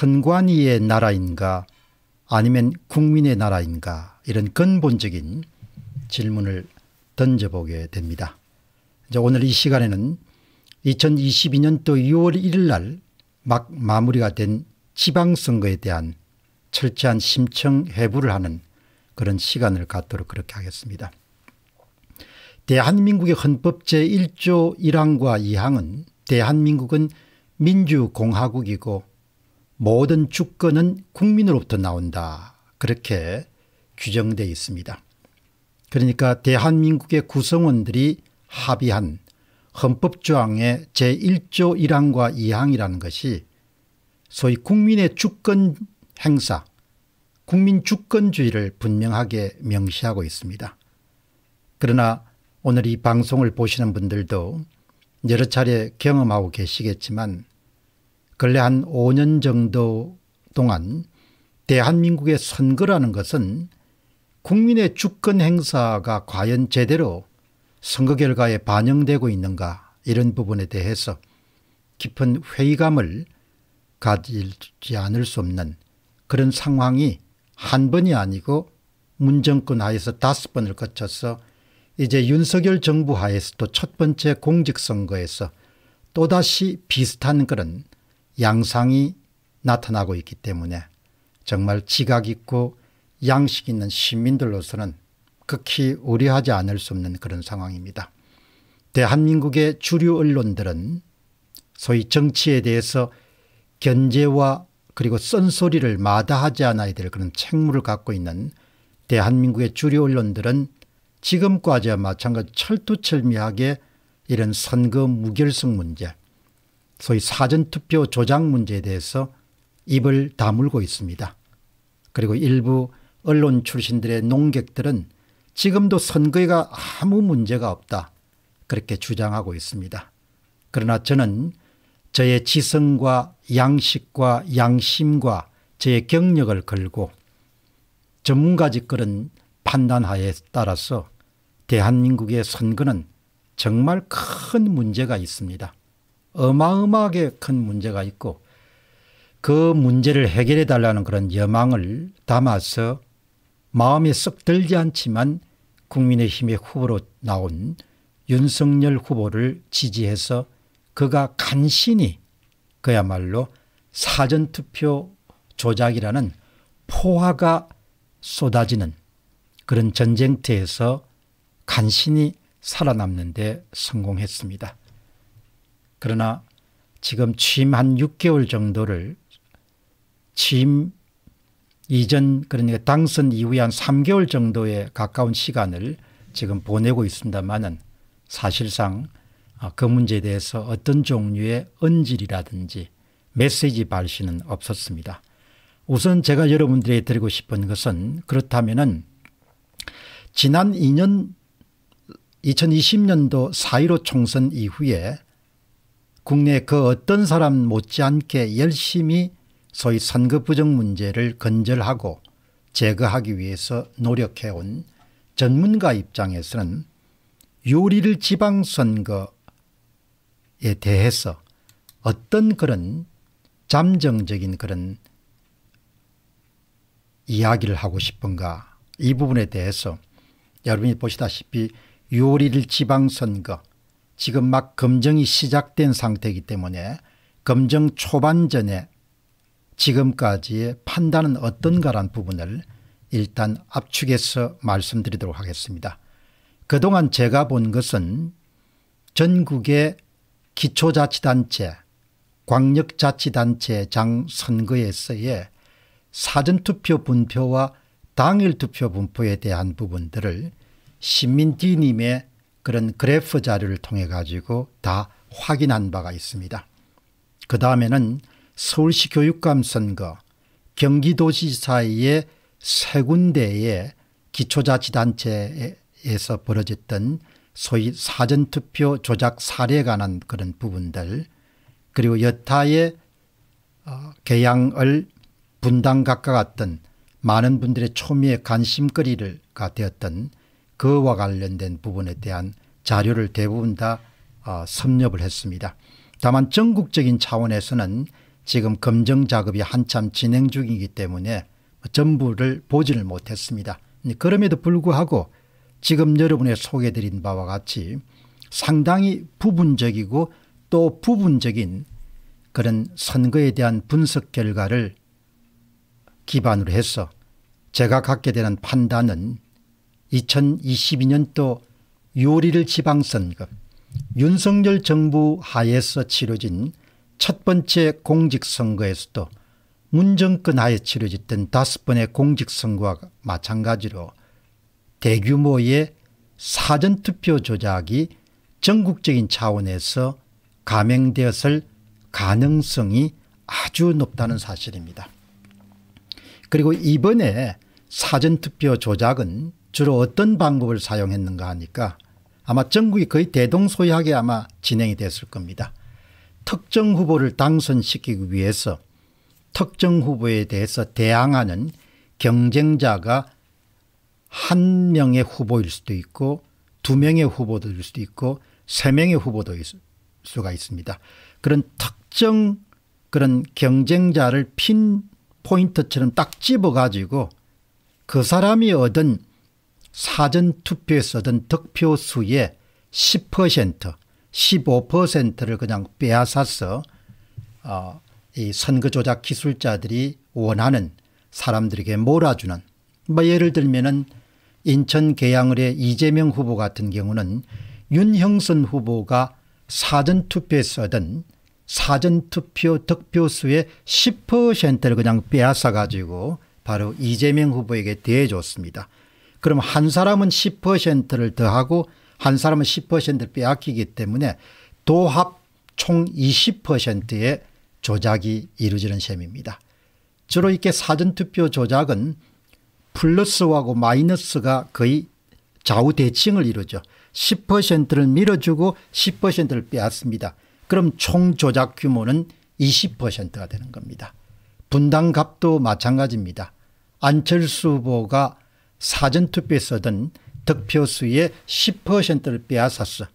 선관위의 나라인가 아니면 국민의 나라인가 이런 근본적인 질문을 던져보게 됩니다. 이제 오늘 이 시간에는 2022년도 6월 1일 날 막 마무리가 된 지방선거에 대한 철저한 심청 해부를 하는 그런 시간을 갖도록 그렇게 하겠습니다. 대한민국의 헌법 제1조 1항과 2항은 대한민국은 민주공화국이고 모든 주권은 국민으로부터 나온다. 그렇게 규정되어 있습니다. 그러니까 대한민국의 구성원들이 합의한 헌법조항의 제1조 1항과 2항이라는 것이 소위 국민의 주권 행사, 국민 주권주의를 분명하게 명시하고 있습니다. 그러나 오늘 이 방송을 보시는 분들도 여러 차례 경험하고 계시겠지만 근래 한 5년 정도 동안 대한민국의 선거라는 것은 국민의 주권 행사가 과연 제대로 선거 결과에 반영되고 있는가 이런 부분에 대해서 깊은 회의감을 가지지 않을 수 없는 그런 상황이 한 번이 아니고 문정권 하에서 다섯 번을 거쳐서 이제 윤석열 정부 하에서 도첫 번째 공직선거에서 또다시 비슷한 그런 양상이 나타나고 있기 때문에 정말 지각 있고 양식 있는 시민들로서는 극히 우려하지 않을 수 없는 그런 상황입니다. 대한민국의 주류 언론들은 소위 정치에 대해서 견제와 그리고 쓴소리를 마다하지 않아야 될 그런 책무를 갖고 있는 대한민국의 주류 언론들은 지금까지와 마찬가지 철두철미하게 이런 선거 무결성 문제 소위 사전투표 조작 문제에 대해서 입을 다물고 있습니다. 그리고 일부 언론 출신들의 농객들은 지금도 선거가 아무 문제가 없다 그렇게 주장하고 있습니다. 그러나 저는 저의 지성과 양식과 양심과 저의 경력을 걸고 전문가직 그런 판단하에 따라서 대한민국의 선거는 정말 큰 문제가 있습니다. 어마어마하게 큰 문제가 있고 그 문제를 해결해 달라는 그런 여망을 담아서 마음에 쏙 들지 않지만 국민의힘의 후보로 나온 윤석열 후보를 지지해서 그가 간신히 그야말로 사전투표 조작이라는 포화가 쏟아지는 그런 전쟁터에서 간신히 살아남는 데 성공했습니다. 그러나 지금 취임 한 6개월 정도를 취임 이전 그러니까 당선 이후에 한 3개월 정도에 가까운 시간을 지금 보내고 있습니다만은 사실상 아, 그 문제에 대해서 어떤 종류의 언질이라든지 메시지 발신은 없었습니다. 우선 제가 여러분들에게 드리고 싶은 것은 그렇다면은 지난 2년 2020년도 4.15 총선 이후에 국내 그 어떤 사람 못지않게 열심히 소위 선거 부정 문제를 근절하고 제거하기 위해서 노력해온 전문가 입장에서는 요리를 지방선거에 대해서 어떤 그런 잠정적인 그런 이야기를 하고 싶은가 이 부분에 대해서 여러분이 보시다시피 요리를 지방선거 지금 막 검증이 시작된 상태이기 때문에 검증 초반전에 지금까지의 판단은 어떤가란 부분을 일단 압축해서 말씀드리도록 하겠습니다. 그동안 제가 본 것은 전국의 기초자치단체, 광역자치단체 장 선거에서의 사전투표 분표와 당일투표 분포에 대한 부분들을 신민디님의 그런 그래프 자료를 통해 가지고 다 확인한 바가 있습니다. 그 다음에는 서울시 교육감 선거, 경기도지사의 세 군데의 기초자치단체에서 벌어졌던 소위 사전투표 조작 사례에 관한 그런 부분들 그리고 여타의 어, 개항을 분당 가까웠던 많은 분들의 초미의 관심거리가 되었던 그와 관련된 부분에 대한 자료를 대부분 다 어, 섭렵을 했습니다. 다만 전국적인 차원에서는 지금 검증 작업이 한참 진행 중이기 때문에 전부를 보지를 못했습니다. 그럼에도 불구하고 지금 여러분의 소개드린 바와 같이 상당히 부분적이고 또 부분적인 그런 선거에 대한 분석 결과를 기반으로 해서 제가 갖게 되는 판단은 2022년도 요리를 지방선거 윤석열 정부 하에서 치러진 첫 번째 공직선거에서도 문정권 하에 치러졌던 다섯 번의 공직선거와 마찬가지로 대규모의 사전투표 조작이 전국적인 차원에서 감행되었을 가능성이 아주 높다는 사실입니다. 그리고 이번에 사전투표 조작은 주로 어떤 방법을 사용했는가 하니까 아마 전국이 거의 대동소이하게 아마 진행이 됐을 겁니다. 특정 후보를 당선시키기 위해서 특정 후보에 대해서 대항하는 경쟁자가 한 명의 후보일 수도 있고 두 명의 후보도일 수도 있고 세 명의 후보도일 수가 있습니다. 그런 특정 그런 경쟁자를 핀 포인트처럼 딱 집어가지고 그 사람이 얻은 사전투표에 쓰던 득표 수의 10% 15%를 그냥 빼앗아서 어, 이 선거조작 기술자들이 원하는 사람들에게 몰아주는 뭐 예를 들면은 인천 계양을의 이재명 후보 같은 경우는 윤형선 후보가 사전투표에 쓰던 사전투표 득표수의 10%를 그냥 빼앗아 가지고 바로 이재명 후보에게 대해줬습니다. 그럼 한 사람은 10%를 더하고 한 사람은 10%를 빼앗기기 때문에 도합 총 20%의 조작이 이루어지는 셈입니다. 주로 이렇게 사전투표 조작은 플러스하 마이너스가 거의 좌우대칭을 이루죠. 10%를 밀어주고 10%를 빼앗습니다. 그럼 총 조작 규모는 20%가 되는 겁니다. 분당갑도 마찬가지입니다. 안철수 후보가 사전투표에 서든 득표수의 10%를 빼앗았어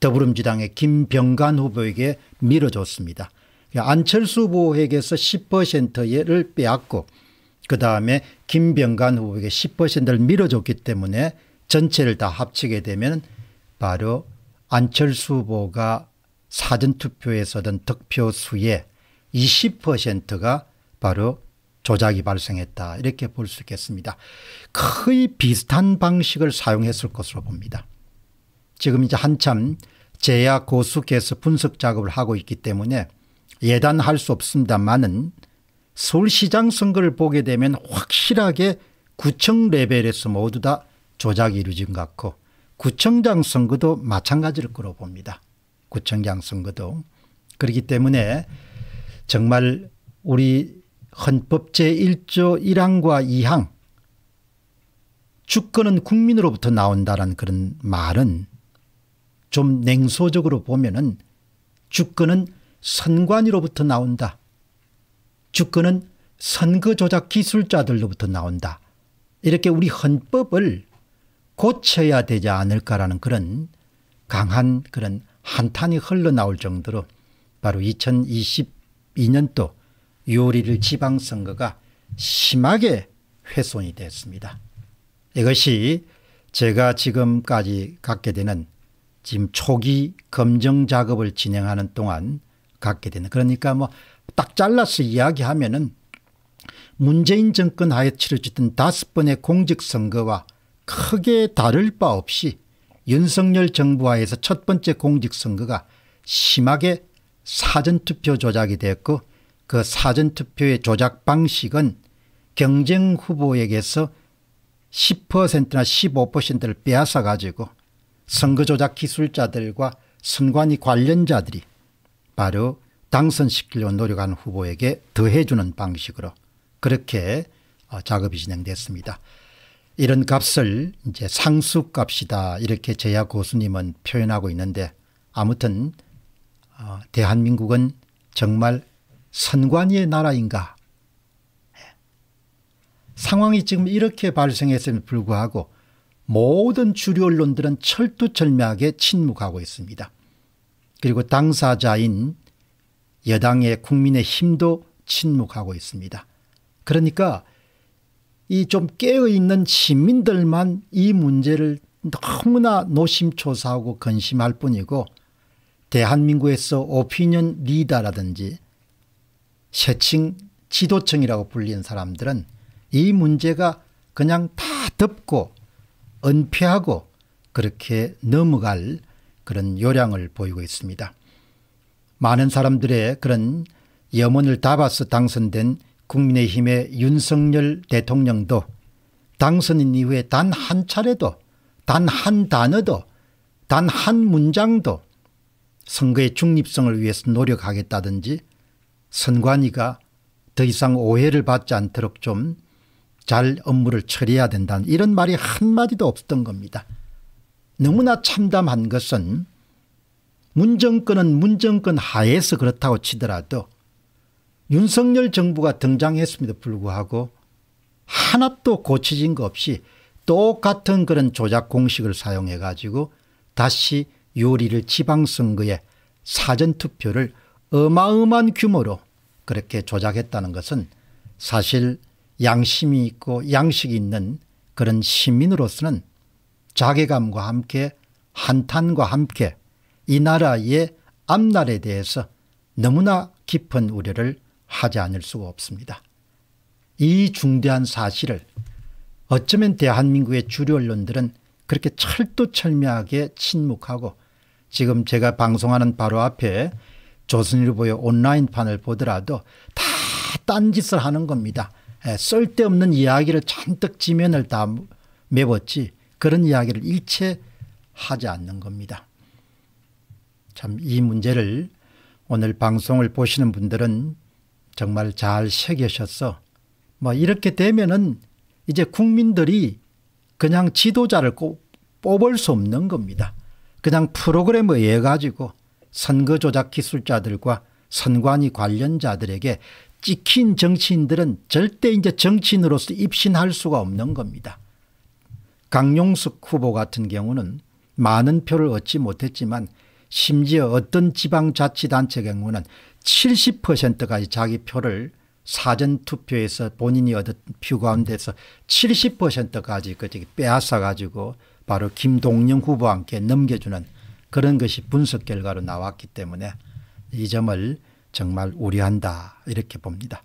더불어민주당의 김병관 후보에게 밀어줬습니다. 안철수 후보에게서 10%를 빼앗고 그 다음에 김병관 후보에게 10%를 밀어줬기 때문에 전체를 다 합치게 되면 바로 안철수 후보가 사전투표에서든 득표수의 20%가 바로 조작이 발생했다 이렇게 볼 수 있겠습니다. 거의 비슷한 방식을 사용했을 것으로 봅니다. 지금 이제 한참 제야 고수께서 분석 작업을 하고 있기 때문에 예단할 수 없습니다만은 서울시장 선거를 보게 되면 확실하게 구청 레벨에서 모두 다 조작이 이루어진 것 같고 구청장 선거도 마찬가지를 거로 봅니다. 구청장 선거도. 그렇기 때문에 정말 우리 헌법 제1조 1항과 2항 주권은 국민으로부터 나온다라는 그런 말은 좀 냉소적으로 보면 은 주권은 선관위로부터 나온다. 주권은 선거 조작 기술자들로부터 나온다. 이렇게 우리 헌법을 고쳐야 되지 않을까라는 그런 강한 그런 한탄이 흘러나올 정도로 바로 2022년도 6리를 지방선거가 심하게 훼손이 됐습니다. 이것이 제가 지금까지 갖게 되는 지금 초기 검증 작업을 진행하는 동안 갖게 되는 그러니까 뭐 딱 잘라서 이야기하면은 문재인 정권 하에 치러졌던 다섯 번의 공직선거와 크게 다를 바 없이 윤석열 정부 하에서 첫 번째 공직선거가 심하게 사전투표 조작이 되고 그 사전투표의 조작 방식은 경쟁 후보에게서 10%나 15%를 빼앗아 가지고 선거조작 기술자들과 선관위 관련자들이 바로 당선시키려고 노력하는 후보에게 더해주는 방식으로 그렇게 어, 작업이 진행됐습니다. 이런 값을 이제 상수값이다 이렇게 제야 고수님은 표현하고 있는데 아무튼 어, 대한민국은 정말 선관위의 나라인가 상황이 지금 이렇게 발생했음에 불구하고 모든 주류 언론들은 철두철미하게 침묵하고 있습니다. 그리고 당사자인 여당의 국민의힘도 침묵하고 있습니다. 그러니까 이 좀 깨어있는 시민들만 이 문제를 너무나 노심초사하고 근심할 뿐이고 대한민국에서 오피니언 리더라든지 세칭 지도층이라고 불리는 사람들은 이 문제가 그냥 다 덮고 은폐하고 그렇게 넘어갈 그런 요량을 보이고 있습니다. 많은 사람들의 그런 염원을 담아서 당선된 국민의힘의 윤석열 대통령도 당선인 이후에 단 한 차례도 단 한 단어도 단 한 문장도 선거의 중립성을 위해서 노력하겠다든지 선관위가 더 이상 오해를 받지 않도록 좀 잘 업무를 처리해야 된다는 이런 말이 한마디도 없었던 겁니다. 너무나 참담한 것은 문정권은 문정권 하에서 그렇다고 치더라도 윤석열 정부가 등장했음에도 불구하고 하나도 고쳐진 것 없이 똑같은 그런 조작 공식을 사용해 가지고 다시 요리를 지방선거에 사전투표를 어마어마한 규모로 그렇게 조작했다는 것은 사실 양심이 있고 양식이 있는 그런 시민으로서는 자괴감과 함께 한탄과 함께 이 나라의 앞날에 대해서 너무나 깊은 우려를 하지 않을 수가 없습니다. 이 중대한 사실을 어쩌면 대한민국의 주류 언론들은 그렇게 철두철미하게 침묵하고 지금 제가 방송하는 바로 앞에 조선일보의 온라인판을 보더라도 다 딴짓을 하는 겁니다. 예, 쓸데없는 이야기를 잔뜩 지면을 다 메웠지 그런 이야기를 일체 하지 않는 겁니다. 참 이 문제를 오늘 방송을 보시는 분들은 정말 잘 새겨셔서 뭐 이렇게 되면은 이제 국민들이 그냥 지도자를 꼭 뽑을 수 없는 겁니다. 그냥 프로그램에 의해 가지고 선거 조작 기술자들과 선관위 관련자들에게 찍힌 정치인들은 절대 이제 정치인으로서 입신할 수가 없는 겁니다. 강용석 후보 같은 경우는 많은 표를 얻지 못했지만 심지어 어떤 지방자치단체 경우는 70%까지 자기 표를 사전투표에서 본인이 얻은 표 가운데서 70%까지 빼앗아가지고 바로 김동영 후보와 함께 넘겨주는 그런 것이 분석 결과로 나왔기 때문에 이 점을 정말 우려한다 이렇게 봅니다.